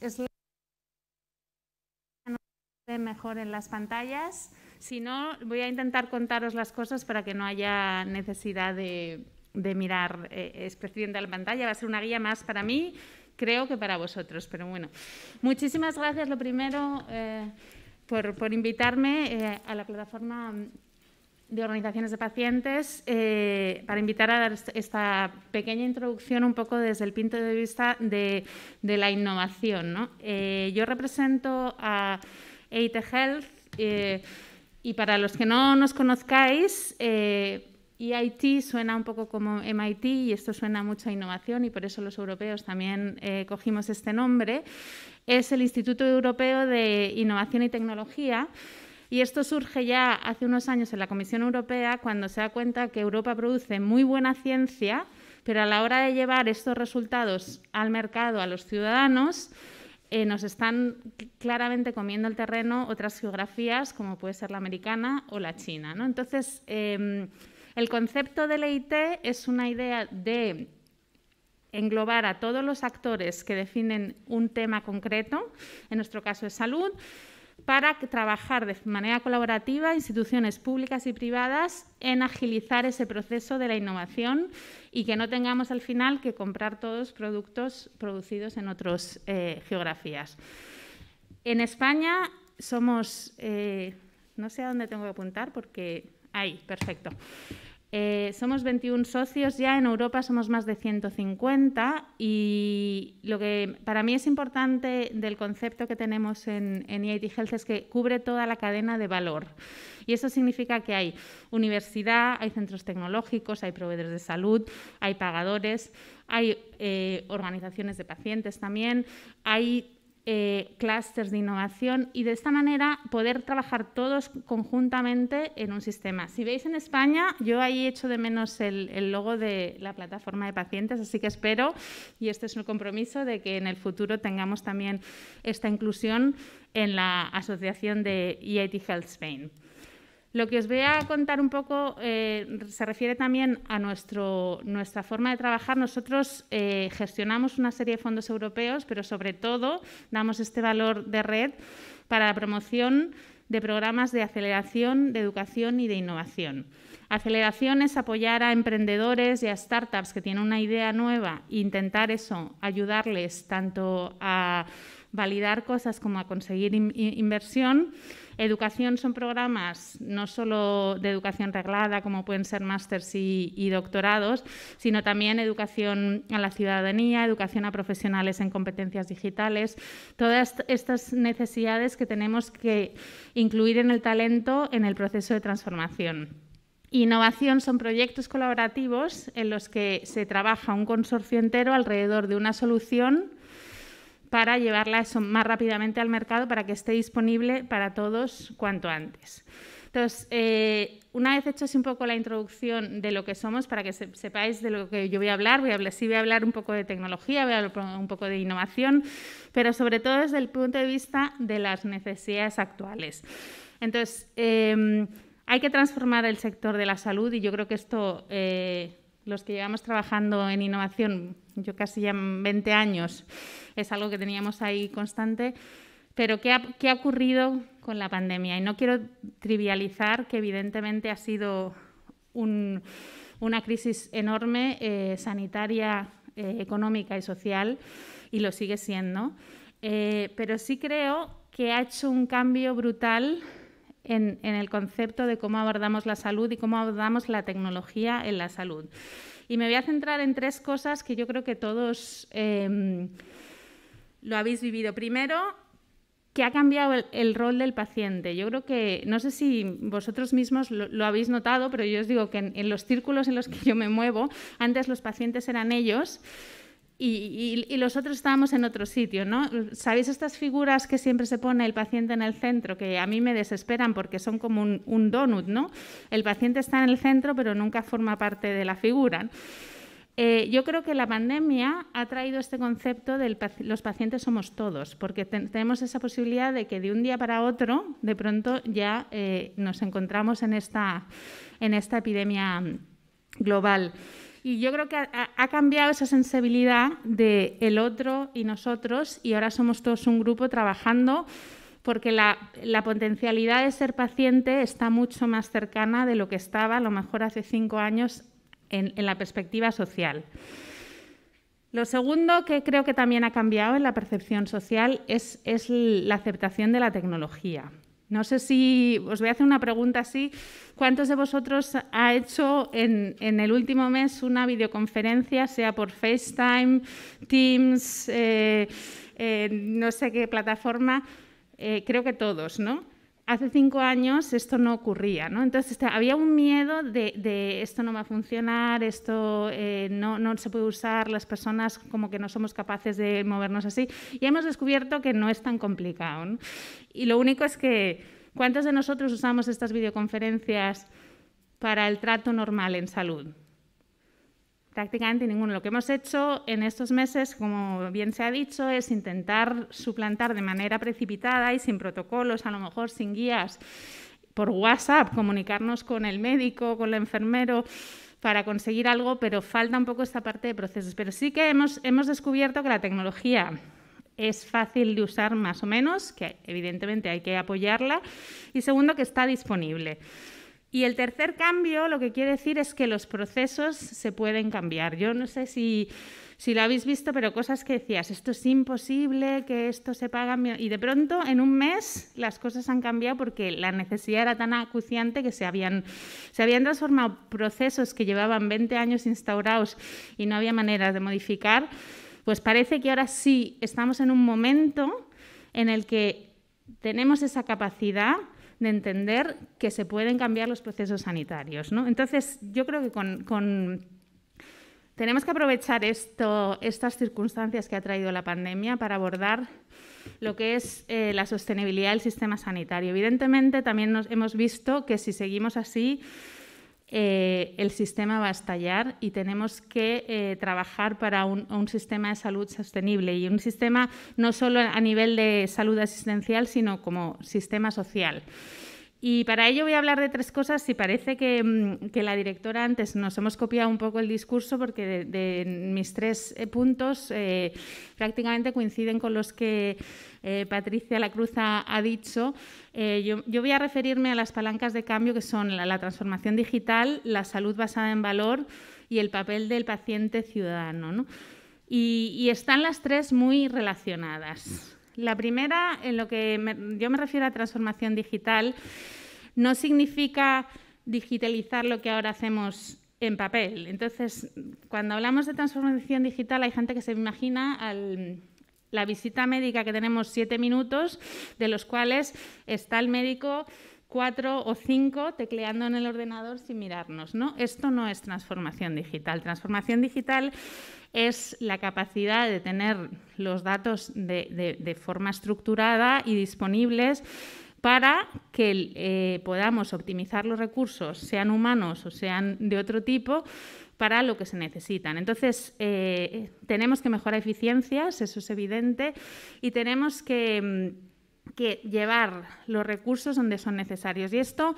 es la mejor en las pantallas. Si no, voy a intentar contaros las cosas para que no haya necesidad de, mirar eh, la pantalla. Va a ser una guía más para mí, creo que para vosotros, pero bueno. Muchísimas gracias, lo primero, eh, por, invitarme eh, a la plataforma de organizaciones de pacientes eh, para invitar a dar esta pequeña introducción un poco desde el punto de vista de, la innovación. Eh, yo represento a EIT Health eh, y para los que no nos conozcáis, EIT e suena un poco como MIT y esto suena mucho a innovación y por eso los europeos también cogimos este nombre. Es el Instituto Europeo de Innovación y Tecnología. Y esto surge ya hace unos años en la Comisión Europea cuando se da cuenta que Europa produce muy buena ciencia, pero a la hora de llevar estos resultados al mercado, a los ciudadanos, eh, nos están claramente comiendo el terreno otras geografías, como puede ser la americana o la china. Entonces, em, el concepto del EIT es una idea de englobar a todos los actores que definen un tema concreto, en nuestro caso es salud, para trabajar de manera colaborativa instituciones públicas y privadas en agilizar ese proceso de la innovación y que no tengamos al final que comprar todos productos producidos en otras eh, geografías. En España somos, eh, no sé a dónde tengo que apuntar porque ahí, perfecto. Eh, somos 21 socios, ya en Europa somos más de 150 y lo que para mí es importante del concepto que tenemos en, EIT e Health es que cubre toda la cadena de valor. Y eso significa que hay universidad, hay centros tecnológicos, hay proveedores de salud, hay pagadores, hay eh, organizaciones de pacientes también, hay eh, clusters clústeres de innovación y de esta manera poder trabajar todos conjuntamente en un sistema. Si veis en España, yo ahí hecho de menos el, logo de la plataforma de pacientes, así que espero, y este es un compromiso, de que en el futuro tengamos también esta inclusión en la asociación de EIT Health Spain. Lo que os voy a contar un poco eh, se refiere también a nuestro, nuestra forma de trabajar. Nosotros eh, gestionamos una serie de fondos europeos, pero sobre todo damos este valor de red para la promoción de programas de aceleración, de educación y de innovación. Aceleración es apoyar a emprendedores y a startups que tienen una idea nueva e intentar eso, ayudarles tanto a validar cosas como conseguir inversión. Educación son programas no solo de educación reglada, como pueden ser másters y, doctorados, sino también educación a la ciudadanía, educación a profesionales en competencias digitales, todas estas necesidades que tenemos que incluir en el talento en el proceso de transformación. Innovación son proyectos colaborativos en los que se trabaja un consorcio entero alrededor de una solución para llevarla eso más rápidamente al mercado para que esté disponible para todos cuanto antes. Entonces, eh, una vez hecho así un poco la introducción de lo que somos, para que sepáis de lo que yo voy a hablar, voy a hablar, sí voy a hablar un poco de tecnología, voy a hablar un poco de innovación, pero sobre todo desde el punto de vista de las necesidades actuales. Entonces, eh, hay que transformar el sector de la salud y yo creo que esto... Eh, los que llevamos trabajando en innovación, yo casi ya 20 años, es algo que teníamos ahí constante, pero ¿qué ha, ocurrido con la pandemia? Y no quiero trivializar que evidentemente ha sido una crisis enorme eh, sanitaria, eh, económica y social, y lo sigue siendo, eh, pero sí creo que ha hecho un cambio brutal en, el concepto de cómo abordamos la salud y cómo abordamos la tecnología en la salud. Y me voy a centrar en tres cosas que yo creo que todos em, lo habéis vivido. Primero, que ha cambiado el, rol del paciente. Yo creo que, no sé si vosotros mismos lo, habéis notado, pero yo os digo que en, los círculos en los que yo me muevo, antes los pacientes eran ellos y, y, los otros estábamos en otro sitio, ¿no? ¿Sabéis estas figuras que siempre se pone el paciente en el centro, que a mí me desesperan porque son como un, donut, ¿no? El paciente está en el centro, pero nunca forma parte de la figura. Eh, yo creo que la pandemia ha traído este concepto de los pacientes somos todos, porque tenemos esa posibilidad de que de un día para otro, de pronto ya eh, nos encontramos en esta, en esta epidemia global. Y yo creo que ha, cambiado esa sensibilidad de el otro y nosotros y ahora somos todos un grupo trabajando porque la, potencialidad de ser paciente está mucho más cercana de lo que estaba a lo mejor hace cinco años en, la perspectiva social. Lo segundo que creo que también ha cambiado en la percepción social es la aceptación de la tecnología. No sé si os voy a hacer una pregunta así. ¿Cuántos de vosotros ha hecho en, el último mes una videoconferencia, sea por FaceTime, Teams, eh, eh, no sé qué plataforma? Eh, creo que todos, ¿no? hace cinco años esto no ocurría, ¿no? Entonces este, había un miedo de, esto no va a funcionar, esto eh, no, no, se puede usar, las personas como que no somos capaces de movernos así. Y hemos descubierto que no es tan complicado. Y lo único es que, ¿cuántos de nosotros usamos estas videoconferencias para el trato normal en salud? Prácticamente ninguno. Lo que hemos hecho en estos meses, como bien se ha dicho, es intentar suplantar de manera precipitada y sin protocolos, a lo mejor sin guías, por WhatsApp, comunicarnos con el médico, con el enfermero para conseguir algo, pero falta un poco esta parte de procesos. Pero sí que hemos, hemos descubierto que la tecnología es fácil de usar más o menos, que evidentemente hay que apoyarla, y segundo, que está disponible. Y el tercer cambio lo que quiere decir es que los procesos se pueden cambiar. Yo no sé si, lo habéis visto, pero cosas que decías, esto es imposible, que esto se paga. Y de pronto, en un mes, las cosas han cambiado porque la necesidad era tan acuciante que se habían, se habían transformado procesos que llevaban 20 años instaurados y no había manera de modificar. Pues parece que ahora sí estamos en un momento en el que tenemos esa capacidad de entender que se pueden cambiar los procesos sanitarios. ¿no? Entonces, yo creo que con, tenemos que aprovechar esto, estas circunstancias que ha traído la pandemia para abordar lo que es eh, la sostenibilidad del sistema sanitario. Evidentemente, también nos, hemos visto que si seguimos así, eh, el sistema va a estallar y tenemos que eh, trabajar para un, sistema de salud sostenible y un sistema no solo a nivel de salud asistencial, sino como sistema social. Y para ello voy a hablar de tres cosas. Si parece mm, que, la directora antes nos hemos copiado un poco el discurso, porque de, mis tres eh, puntos eh, prácticamente coinciden con los que eh, Patricia La Cruz ha, dicho. yo, voy a referirme a las palancas de cambio, que son la, transformación digital, la salud basada en valor y el papel del paciente ciudadano. y, están las tres muy relacionadas. La primera, en lo que yo me refiero a transformación digital, no significa digitalizar lo que ahora hacemos en papel. Entonces, cuando hablamos de transformación digital, hay gente que se imagina la visita médica que tenemos siete minutos, de los cuales está el médico cuatro o cinco tecleando en el ordenador sin mirarnos. ¿no? Esto no es transformación digital. Transformación digital es la capacidad de tener los datos de, forma estructurada y disponibles para que eh, podamos optimizar los recursos, sean humanos o sean de otro tipo, para lo que se necesitan. Entonces, eh, tenemos que mejorar eficiencias, eso es evidente, y tenemos que mm, que llevar los recursos donde son necesarios. Y esto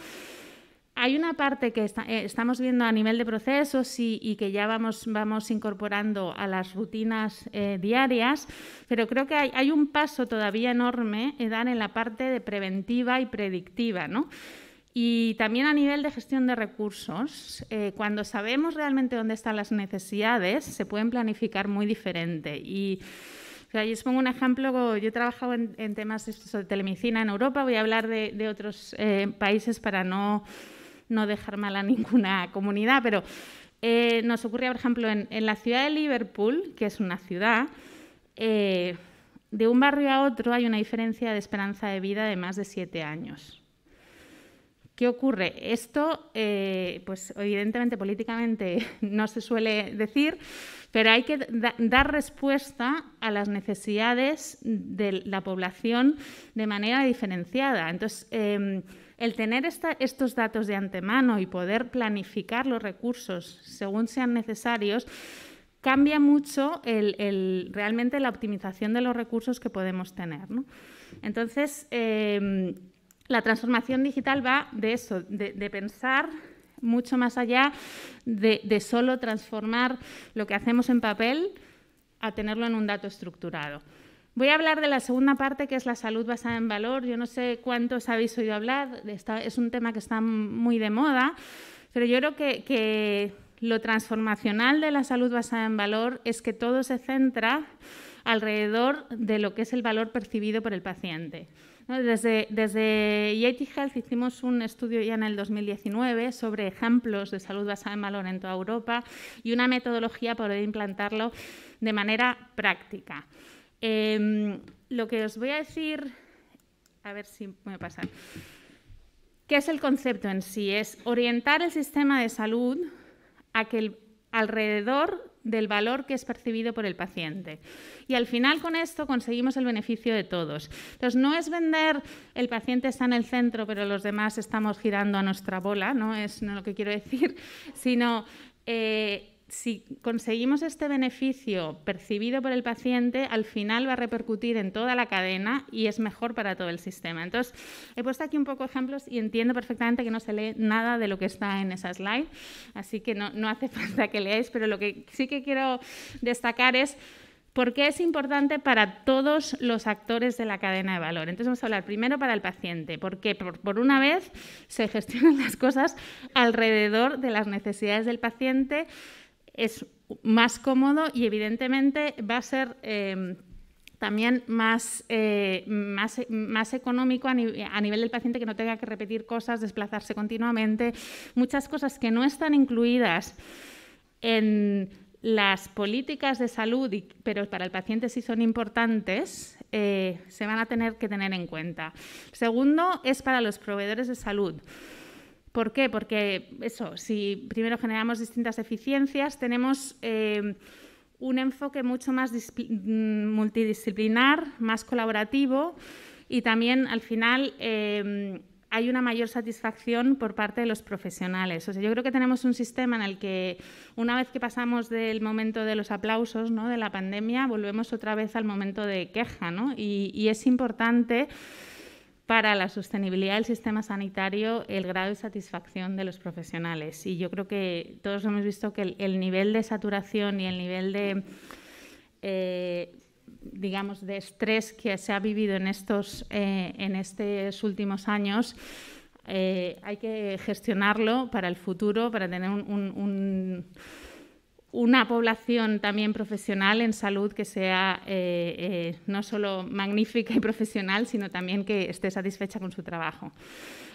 hay una parte que eh, estamos viendo a nivel de procesos y, que ya vamos, vamos incorporando a las rutinas eh, diarias, pero creo que hay, un paso todavía enorme en eh, dar en la parte de preventiva y predictiva, ¿no? Y también a nivel de gestión de recursos, cuando sabemos realmente dónde están las necesidades, se pueden planificar muy diferente. Y yo os pongo un ejemplo, yo he trabajado en, temas de telemedicina en Europa, voy a hablar de, otros eh, países para no, dejar mal a ninguna comunidad, pero eh, nos ocurría, por ejemplo, en, la ciudad de Liverpool, que es una ciudad, eh, de un barrio a otro hay una diferencia de esperanza de vida de más de siete años. ¿Qué ocurre? Esto, eh, pues evidentemente políticamente no se suele decir, pero hay que dar respuesta a las necesidades de la población de manera diferenciada. Entonces, em, el tener estos datos de antemano y poder planificar los recursos según sean necesarios cambia mucho realmente la optimización de los recursos que podemos tener. ¿no? Entonces, em, la transformación digital va de eso, de, pensar mucho más allá de, solo transformar lo que hacemos en papel a tenerlo en un dato estructurado. Voy a hablar de la segunda parte, que es la salud basada en valor. Yo no sé cuántos habéis oído hablar, es un tema que está muy de moda, pero yo creo que lo transformacional de la salud basada en valor es que todo se centra alrededor de lo que es el valor percibido por el paciente. Desde, desde Yeti Health hicimos un estudio ya en el 2019 sobre ejemplos de salud basada en valor en toda Europa y una metodología para poder implantarlo de manera práctica. Em, lo que os voy a decir, a ver si me pasa. ¿Qué es el concepto en sí? Es orientar el sistema de salud a que alrededor del valor que es percibido por el paciente. Y al final con esto conseguimos el beneficio de todos. Entonces, no es vender el paciente está en el centro, pero los demás estamos girando a nuestra bola, no es lo que quiero decir, sino... Eh, si conseguimos este beneficio percibido por el paciente, al final va a repercutir en toda la cadena y es mejor para todo el sistema. Entonces, he puesto aquí un poco ejemplos y entiendo perfectamente que no se lee nada de lo que está en esa slide, así que no, hace falta que leáis, pero lo que sí que quiero destacar es... ¿Por qué es importante para todos los actores de la cadena de valor? Entonces vamos a hablar primero para el paciente, porque por, una vez se gestionan las cosas alrededor de las necesidades del paciente es más cómodo y evidentemente va a ser em, también más, eh, económico a, nivel del paciente que no tenga que repetir cosas, desplazarse continuamente, muchas cosas que no están incluidas en las políticas de salud, pero para el paciente sí son importantes, eh, se van a tener que tener en cuenta. Segundo, es para los proveedores de salud. ¿Por qué? Porque eso, si primero generamos distintas eficiencias, tenemos eh, un enfoque mucho más mm, multidisciplinar, más colaborativo y también al final em, hay una mayor satisfacción por parte de los profesionales. O sea, yo creo que tenemos un sistema en el que una vez que pasamos del momento de los aplausos, ¿no? de la pandemia, volvemos otra vez al momento de queja ¿no? y, y es importante para la sostenibilidad del sistema sanitario el grado de satisfacción de los profesionales. Y yo creo que todos hemos visto que el, nivel de saturación y el nivel de, eh, digamos, de estrés que se ha vivido en estos, eh, en estos últimos años. Eh, hay que gestionarlo para el futuro, para tener un una población también profesional en salud que sea eh, eh, no solo magnífica y profesional, sino también que esté satisfecha con su trabajo.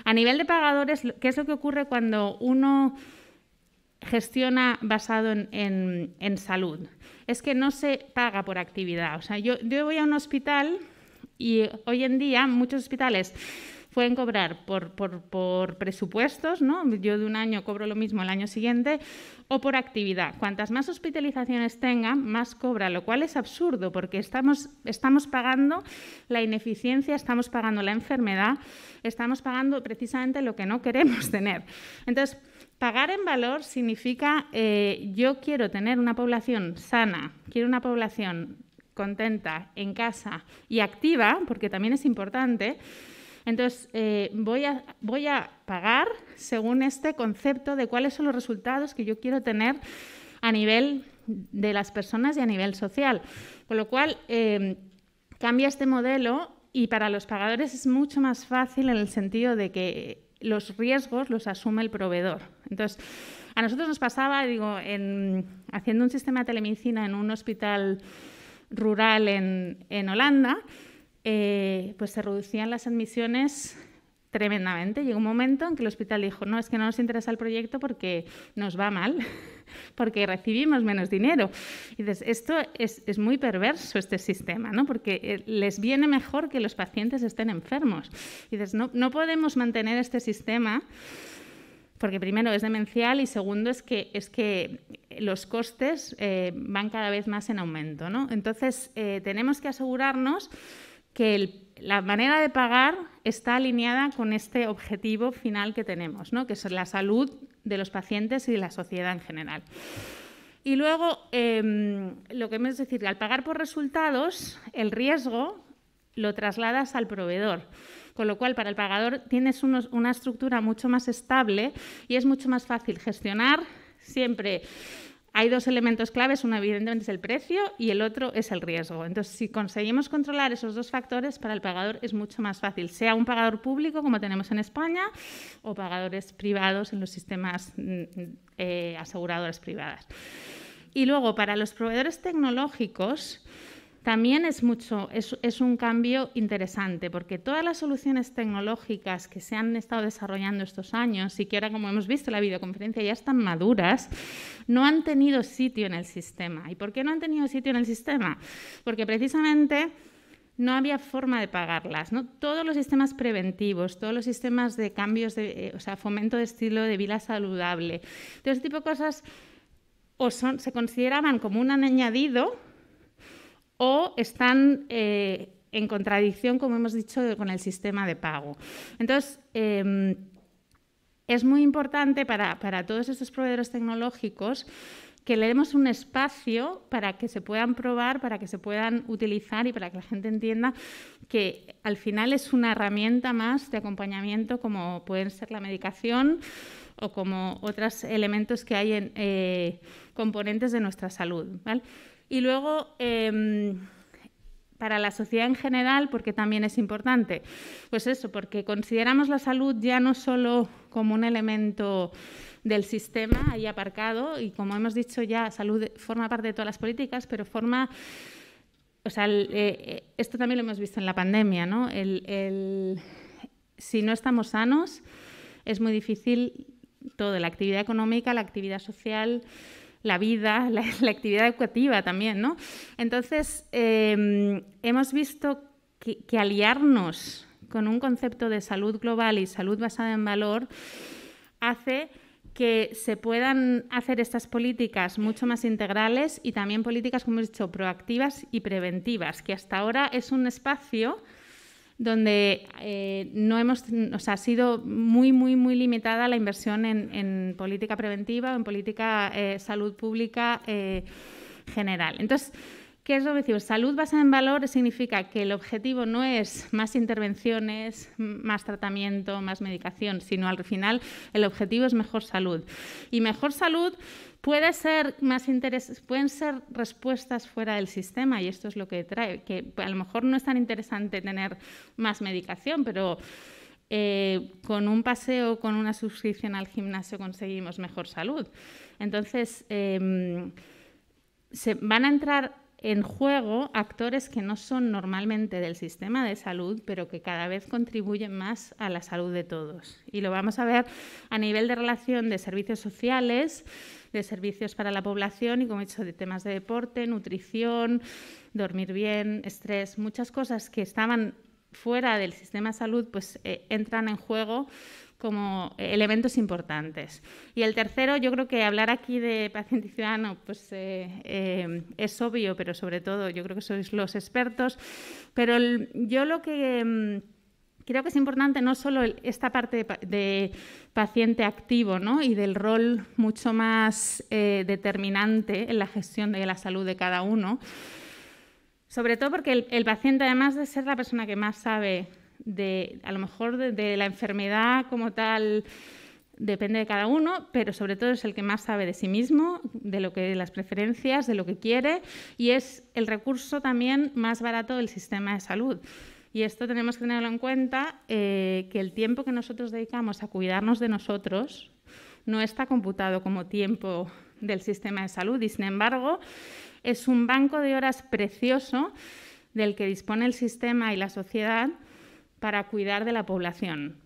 A nivel de pagadores, ¿qué es lo que ocurre cuando uno gestiona basado en, salud? Es que no se paga por actividad. O sea, yo, yo voy a un hospital y hoy en día muchos hospitales Pueden cobrar por, por, por, presupuestos, ¿no? Yo de un año cobro lo mismo el año siguiente, o por actividad. Cuantas más hospitalizaciones tengan más cobra, lo cual es absurdo, porque estamos, estamos pagando la ineficiencia, estamos pagando la enfermedad, estamos pagando precisamente lo que no queremos tener. Entonces, Pagar en valor significa eh, yo quiero tener una población sana, quiero una población contenta en casa y activa, porque también es importante, entonces, eh, voy, a, pagar según este concepto de cuáles son los resultados que yo quiero tener a nivel de las personas y a nivel social. Con lo cual, em, cambia este modelo y para los pagadores es mucho más fácil en el sentido de que los riesgos los asume el proveedor. Entonces, a nosotros nos pasaba, digo, en, haciendo un sistema de telemedicina en un hospital rural en Holanda, eh, pues se reducían las admisiones tremendamente. Llegó un momento en que el hospital dijo, no, es que no nos interesa el proyecto porque nos va mal, porque recibimos menos dinero. Y dices, esto es, muy perverso este sistema, ¿no? porque eh, les viene mejor que los pacientes estén enfermos. Y dices, no, podemos mantener este sistema porque primero es demencial y segundo es que, es que los costes eh, van cada vez más en aumento. ¿no? Entonces, tenemos que asegurarnos que la manera de pagar está alineada con este objetivo final que tenemos, ¿no? que es la salud de los pacientes y de la sociedad en general. Y luego, em, lo que es decir, al pagar por resultados, el riesgo lo trasladas al proveedor. Con lo cual, para el pagador tienes una estructura mucho más estable y es mucho más fácil gestionar siempre hay dos elementos claves, uno evidentemente es el precio y el otro es el riesgo. Entonces, si conseguimos controlar esos dos factores, para el pagador es mucho más fácil, sea un pagador público como tenemos en España o pagadores privados en los sistemas mm, mm, eh, aseguradoras privadas. Y luego, para los proveedores tecnológicos, también es, mucho, es, un cambio interesante, porque todas las soluciones tecnológicas que se han estado desarrollando estos años y que ahora, como hemos visto, la videoconferencia ya están maduras, no han tenido sitio en el sistema. ¿Y por qué no han tenido sitio en el sistema? Porque precisamente no había forma de pagarlas. ¿no? Todos los sistemas preventivos, todos los sistemas de cambios, de, eh, o sea, fomento de estilo de vida saludable, todo ese tipo de cosas o son, se consideraban como un añadido o están eh, en contradicción, como hemos dicho, con el sistema de pago. Entonces, em, es muy importante para, todos estos proveedores tecnológicos que le demos un espacio para que se puedan probar, para que se puedan utilizar y para que la gente entienda que al final es una herramienta más de acompañamiento como pueden ser la medicación o como otros elementos que hay en eh, componentes de nuestra salud. Y luego, em, para la sociedad en general, porque también es importante, pues eso, porque consideramos la salud ya no solo como un elemento del sistema ahí aparcado, y como hemos dicho ya, salud forma parte de todas las políticas, pero forma o sea, eh, eh, esto también lo hemos visto en la pandemia, ¿no? si no estamos sanos, es muy difícil todo, la actividad económica, la actividad social, la vida, la, actividad educativa también, ¿no? Entonces, em, hemos visto que, que aliarnos con un concepto de salud global y salud basada en valor hace que se puedan hacer estas políticas mucho más integrales y también políticas, como he dicho, proactivas y preventivas, que hasta ahora es un espacio donde eh, no hemos, ha sido muy, muy, muy limitada la inversión en, política preventiva, en política eh, salud pública eh, general. Entonces, ¿qué es lo que decimos? Salud basada en valores significa que el objetivo no es más intervenciones, más tratamiento, más medicación, sino al final el objetivo es mejor salud. Y mejor salud Puede ser más pueden ser respuestas fuera del sistema y esto es lo que trae, que a lo mejor no es tan interesante tener más medicación, pero eh, con un paseo, con una suscripción al gimnasio conseguimos mejor salud. Entonces, em, se van a entrar en juego actores que no son normalmente del sistema de salud, pero que cada vez contribuyen más a la salud de todos. Y lo vamos a ver a nivel de relación de servicios sociales de servicios para la población y, como he dicho, de temas de deporte, nutrición, dormir bien, estrés, muchas cosas que estaban fuera del sistema de salud, pues eh, entran en juego como elementos importantes. Y el tercero, yo creo que hablar aquí de paciente y ciudadano pues, eh, eh, es obvio, pero sobre todo yo creo que sois los expertos. Pero yo lo que mm, creo que es importante no solo esta parte de, paciente activo ¿no? y del rol mucho más eh, determinante en la gestión de la salud de cada uno, sobre todo porque el, paciente, además de ser la persona que más sabe de, a lo mejor de, la enfermedad como tal, depende de cada uno, pero sobre todo es el que más sabe de sí mismo, de lo que de las preferencias, de lo que quiere y es el recurso también más barato del sistema de salud. Y esto tenemos que tenerlo en cuenta, eh, que el tiempo que nosotros dedicamos a cuidarnos de nosotros no está computado como tiempo del sistema de salud y sin embargo es un banco de horas precioso del que dispone el sistema y la sociedad para cuidar de la población.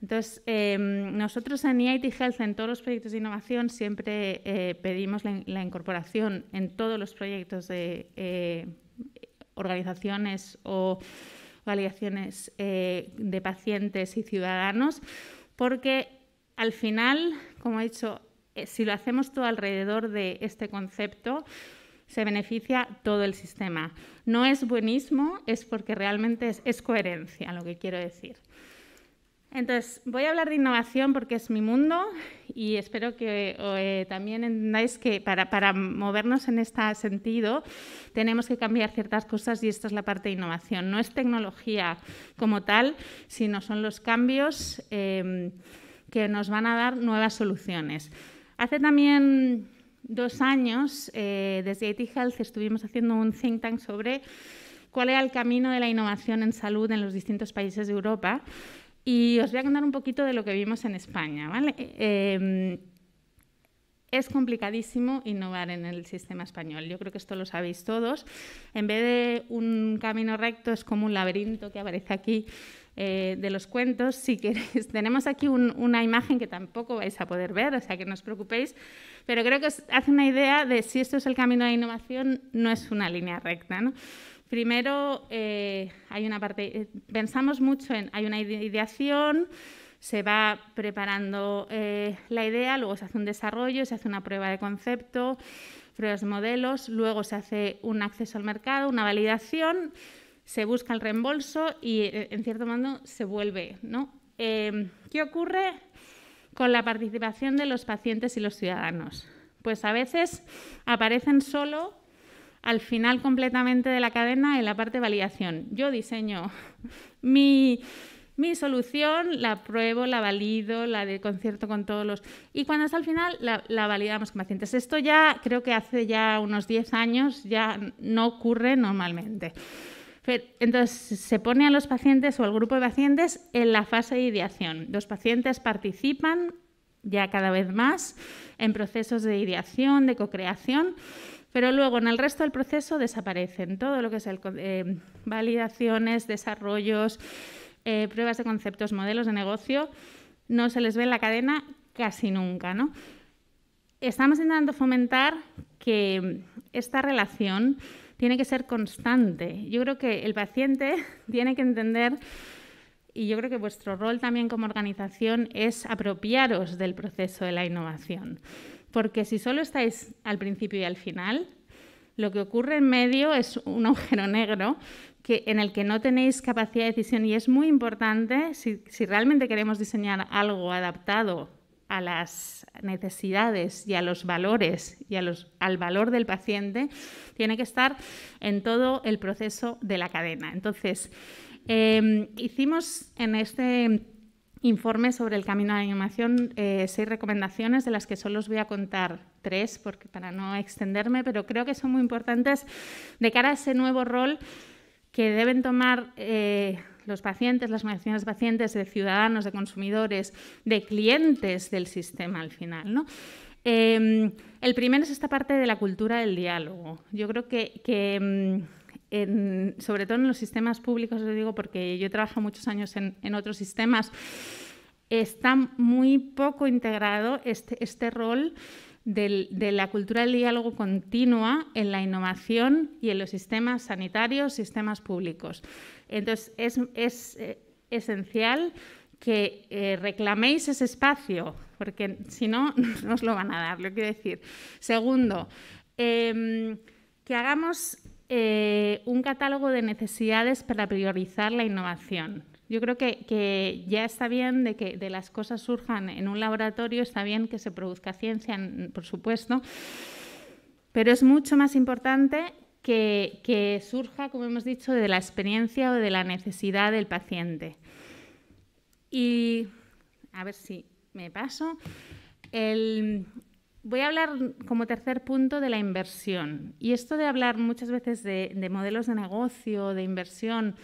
Entonces, em, nosotros en EIT Health, en todos los proyectos de innovación, siempre eh, pedimos la, incorporación en todos los proyectos de eh, organizaciones o eh, de pacientes y ciudadanos, porque al final, como he dicho, eh, si lo hacemos todo alrededor de este concepto, se beneficia todo el sistema. No es buenismo, es porque realmente es coherencia lo que quiero decir. Entonces, voy a hablar de innovación porque es mi mundo y espero que eh, también entendáis que para, para, movernos en este sentido tenemos que cambiar ciertas cosas y esta es la parte de innovación. No es tecnología como tal, sino son los cambios em, que nos van a dar nuevas soluciones. Hace también dos años, eh, desde IT Health, estuvimos haciendo un think tank sobre cuál era el camino de la innovación en salud en los distintos países de Europa y os voy a contar un poquito de lo que vimos en España, ¿vale? Em, es complicadísimo innovar en el sistema español. Yo creo que esto lo sabéis todos. En vez de un camino recto, es como un laberinto que aparece aquí eh, de los cuentos. Si queréis, tenemos aquí una imagen que tampoco vais a poder ver, o sea que no os preocupéis, pero creo que os hace una idea de si esto es el camino de innovación, no es una línea recta. ¿no? Primero, eh, hay una parte, eh, pensamos mucho en, hay una ideación, se va preparando eh, la idea, luego se hace un desarrollo, se hace una prueba de concepto, pruebas modelos, luego se hace un acceso al mercado, una validación, se busca el reembolso y en cierto modo se vuelve. ¿no? Em, ¿Qué ocurre con la participación de los pacientes y los ciudadanos? Pues a veces aparecen solo al final completamente de la cadena en la parte de validación. Yo diseño mi, solución, la pruebo, la valido, la de concierto con todos los... Y cuando es al final, la, validamos con pacientes. Esto ya creo que hace ya unos 10 años ya no ocurre normalmente. Entonces se pone a los pacientes o al grupo de pacientes en la fase de ideación. Los pacientes participan ya cada vez más en procesos de ideación, de cocreación pero luego en el resto del proceso desaparecen todo lo que es eh, validaciones, desarrollos, eh, pruebas de conceptos, modelos de negocio, no se les ve en la cadena casi nunca. ¿no? Estamos intentando fomentar que esta relación tiene que ser constante. Yo creo que el paciente tiene que entender y yo creo que vuestro rol también como organización es apropiaros del proceso de la innovación. Porque si solo estáis al principio y al final, lo que ocurre en medio es un agujero negro que, en el que no tenéis capacidad de decisión y es muy importante si, realmente queremos diseñar algo adaptado a las necesidades y a los valores y los, al valor del paciente, tiene que estar en todo el proceso de la cadena. Entonces, em, hicimos en este informe sobre el camino de la animación, eh, seis recomendaciones de las que solo os voy a contar tres, porque para no extenderme, pero creo que son muy importantes de cara a ese nuevo rol que deben tomar eh, los pacientes, las organizaciones pacientes, de ciudadanos, de consumidores, de clientes del sistema al final, em, el primero es esta parte de la cultura del diálogo. Yo creo que, que em, sobre todo en los sistemas públicos, lo digo porque yo trabajo muchos años en, otros sistemas, está muy poco integrado este, este rol de la cultura del diálogo continua en la innovación y en los sistemas sanitarios, sistemas públicos. Entonces, es, es eh, esencial que eh, reclaméis ese espacio, porque si no, no os lo van a dar, lo quiero decir. Segundo, em, que hagamos eh, un catálogo de necesidades para priorizar la innovación. Yo creo que, ya está bien de que de las cosas surjan en un laboratorio, está bien que se produzca ciencia, por supuesto, pero es mucho más importante que, que surja, como hemos dicho, de la experiencia o de la necesidad del paciente. Y a ver si me paso. El, Voy a hablar como tercer punto de la inversión. Y esto de hablar muchas veces de, modelos de negocio, de inversión,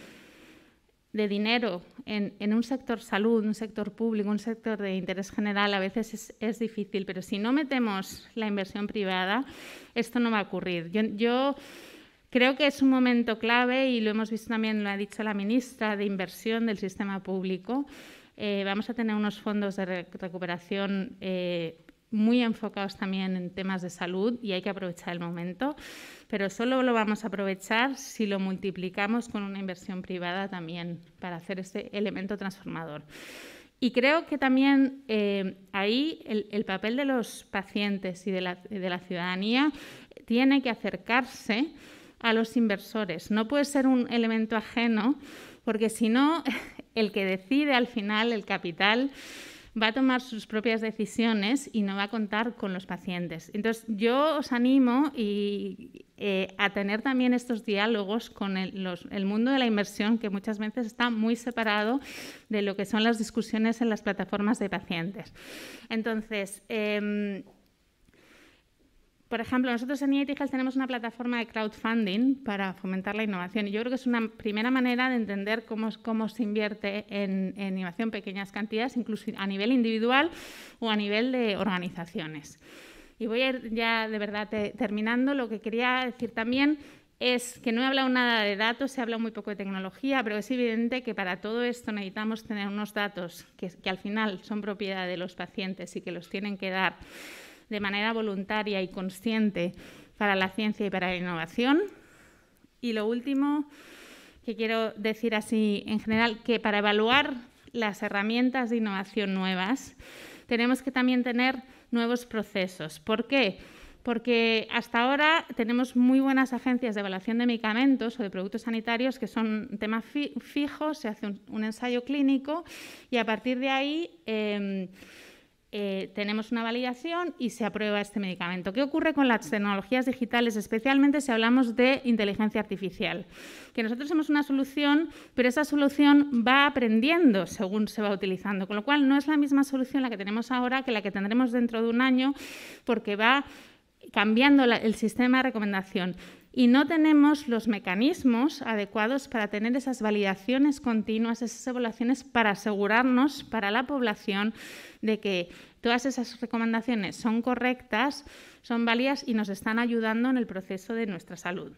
de dinero en, un sector salud, un sector público, un sector de interés general, a veces es, difícil, pero si no metemos la inversión privada, esto no va a ocurrir. Yo, creo que es un momento clave y lo hemos visto también, lo ha dicho la ministra de Inversión del Sistema Público. Eh, vamos a tener unos fondos de recuperación eh, muy enfocados también en temas de salud y hay que aprovechar el momento, pero solo lo vamos a aprovechar si lo multiplicamos con una inversión privada también para hacer ese elemento transformador. Y creo que también eh, ahí el, papel de los pacientes y de la, de la ciudadanía tiene que acercarse a los inversores. No puede ser un elemento ajeno, porque si no, el que decide al final el capital va a tomar sus propias decisiones y no va a contar con los pacientes. Entonces, yo os animo eh, a tener también estos diálogos con el, mundo de la inversión, que muchas veces está muy separado de lo que son las discusiones en las plataformas de pacientes. Entonces, em, por ejemplo, nosotros en IIT tenemos una plataforma de crowdfunding para fomentar la innovación. Y yo creo que es una primera manera de entender cómo, cómo se invierte en, en innovación pequeñas cantidades, incluso a nivel individual o a nivel de organizaciones. Y voy a ir ya de verdad terminando. Lo que quería decir también es que no he hablado nada de datos, se habla muy poco de tecnología, pero es evidente que para todo esto necesitamos tener unos datos que, que al final son propiedad de los pacientes y que los tienen que dar de manera voluntaria y consciente para la ciencia y para la innovación. Y lo último que quiero decir así en general, que para evaluar las herramientas de innovación nuevas, tenemos que también tener nuevos procesos. ¿Por qué? Porque hasta ahora tenemos muy buenas agencias de evaluación de medicamentos o de productos sanitarios que son temas fijos, se hace un, ensayo clínico y a partir de ahí... Em, eh, tenemos una validación y se aprueba este medicamento. ¿Qué ocurre con las tecnologías digitales, especialmente si hablamos de inteligencia artificial? Que nosotros hemos una solución, pero esa solución va aprendiendo según se va utilizando, con lo cual no es la misma solución la que tenemos ahora que la que tendremos dentro de un año, porque va cambiando el sistema de recomendación y no tenemos los mecanismos adecuados para tener esas validaciones continuas, esas evaluaciones para asegurarnos para la población de que todas esas recomendaciones son correctas, son válidas y nos están ayudando en el proceso de nuestra salud.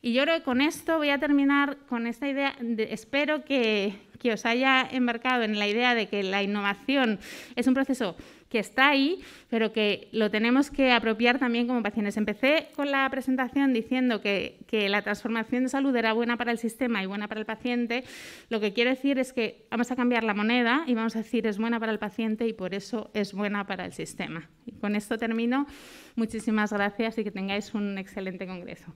Y yo creo que con esto voy a terminar con esta idea. espero que, que os haya embarcado en la idea de que la innovación es un proceso que está ahí, pero que lo tenemos que apropiar también como pacientes. Empecé con la presentación diciendo que, la transformación de salud era buena para el sistema y buena para el paciente. Lo que quiero decir es que vamos a cambiar la moneda y vamos a decir es buena para el paciente y por eso es buena para el sistema. Y con esto termino. Muchísimas gracias y que tengáis un excelente congreso.